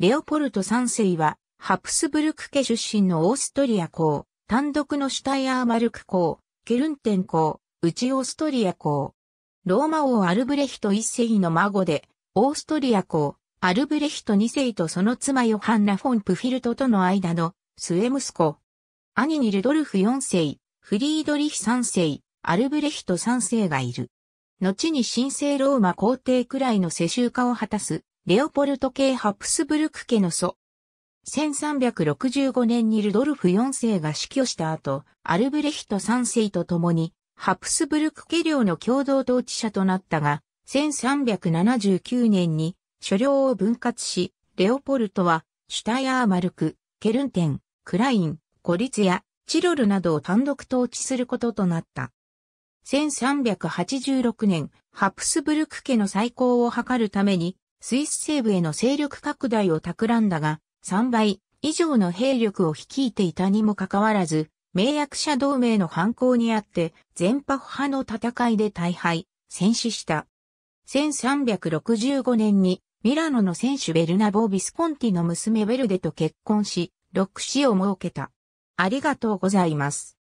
レオポルト3世は、ハプスブルク家出身のオーストリア公、単独のシュタイアーマルク公、ケルンテン公、内オーストリア公。ローマ王アルブレヒト1世の孫で、オーストリア公、アルブレヒト2世とその妻ヨハンナ・フォン・プフィルトとの間の末息子。兄にルドルフ4世、フリードリヒ3世、アルブレヒト3世がいる。後に神聖ローマ皇帝くらいの世襲化を果たすレオポルト系ハプスブルク家の祖。1365年にルドルフ4世が死去した後、アルブレヒト3世と共に、ハプスブルク家領の共同統治者となったが、1379年に所領を分割し、レオポルトは、シュタイアーマルク、ケルンテン、クライン、コリツヤ、チロルなどを単独統治することとなった。1386年、ハプスブルク家の再興を図るために、スイス西部への勢力拡大を企んだが、3倍以上の兵力を率いていたにもかかわらず、名役者同盟の反抗にあって、全フ派の戦いで大敗、戦死した。1365年に、ミラノの選手ベルナボー・ビスコンティの娘ベルデと結婚し、6子を設けた。ありがとうございます。